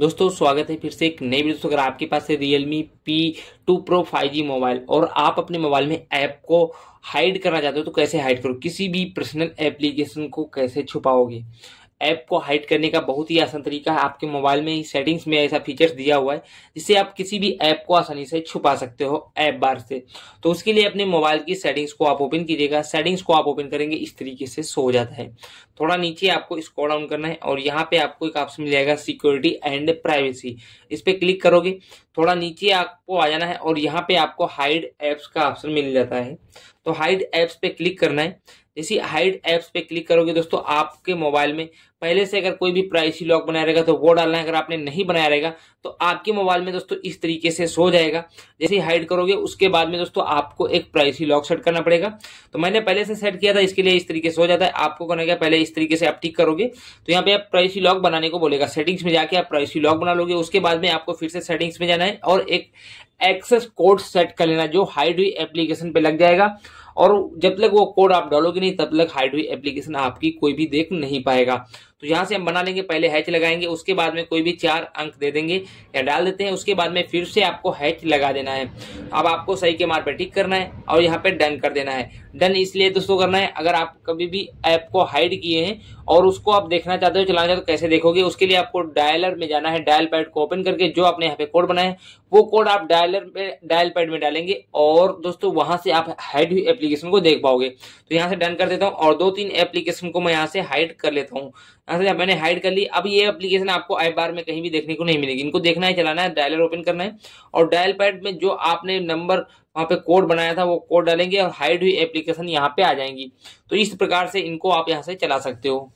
दोस्तों स्वागत है फिर से एक नई वीडियो अगर आपके पास है Realme P2 Pro 5G mobile और आप अपने मोबाइल में ऐप को हाइड करना चाहते हो तो कैसे हाइड करो किसी भी पर्सनल एप्लीकेशन को कैसे छुपाओगे ऐप को हाइड करने का बहुत ही आसान तरीका है आपके मोबाइल में ही सेटिंग्स में ऐसा फीचर्स दिया हुआ है जिससे आप किसी भी ऐप को आसानी से छुपा सकते हो ऐप बार से तो उसके लिए अपने मोबाइल की सेटिंग्स को आप ओपन कीजिएगा सेटिंग्स को आप ओपन करेंगे इस तरीके से सो जाता है थोड़ा नीचे आपको इसको डाउन करना है और यहाँ पे आपको एक ऑप्शन मिल जाएगा सिक्योरिटी एंड प्राइवेसी इस पर क्लिक करोगे थोड़ा नीचे आपको आ जाना है और यहाँ पे आपको हाइड ऐप्स का ऑप्शन मिल जाता है तो हाइड ऐप्स पे क्लिक करना है जैसे हाइड ऐप्स पे क्लिक करोगे दोस्तों आपके मोबाइल में पहले से अगर कोई भी प्राइसी लॉक बनाया रहेगा तो वो डालना है अगर आपने नहीं बनाया रहेगा तो आपके मोबाइल में दोस्तों इस तरीके से सो जाएगा जैसे ही हाइड करोगे उसके बाद में दोस्तों आपको एक प्राइसी लॉक सेट करना पड़ेगा तो मैंने पहले से सेट किया था इसके लिए इस तरीके से हो जाता है आपको करना क्या पहले इस तरीके से आप टिक करोगे तो यहाँ पे आप प्राइसी लॉक बनाने को बोलेगा सेटिंग्स में जाके आप प्राइसी लॉक बना लोगे उसके बाद में आपको फिर से सेटिंग्स में जाना है और एक एक्सेस कोड सेट कर लेना जो हाइड हुई एप्लीकेशन पे लग जाएगा और जब तक वो कोड आप डालोगे नहीं तब तक हाइड हुई एप्लीकेशन आपकी कोई भी देख नहीं पाएगा तो यहाँ से हम बना लेंगे पहले हैच लगाएंगे उसके बाद में कोई भी चार अंक दे देंगे या डाल देते हैं उसके बाद में फिर से आपको हैच लगा देना है अब आपको सही के मार पर टिक करना है और यहाँ पर डन कर देना है डन इसलिए दोस्तों करना है अगर आप कभी भी ऐप को हाइड किए हैं और उसको आप देखना चाहते हो चलाना चाहते हो तो कैसे देखोगे उसके लिए आपको डायलर में जाना है डायल पैड को ओपन करके जो आपने यहाँ पे कोड बनाया है वो कोड आप डायलर में डायल पैड में डालेंगे और दोस्तों वहां से आप हाइड हुई एप्लीकेशन को देख पाओगे तो यहाँ से डन कर देता हूँ और दो तीन एप्लीकेशन को मैं यहाँ से हाइड कर लेता हूँ यहाँ से मैंने हाइड कर ली अब ये एप्लीकेशन आपको आई बार में कहीं भी देखने को नहीं मिलेगी इनको देखना है चलाना है डायलर ओपन करना है और डायल पैड में जो आपने नंबर वहाँ पे कोड बनाया था वो कोड डालेंगे और हाइड हुई एप्लीकेशन यहाँ पे आ जाएंगी तो इस प्रकार से इनको आप यहाँ से चला सकते हो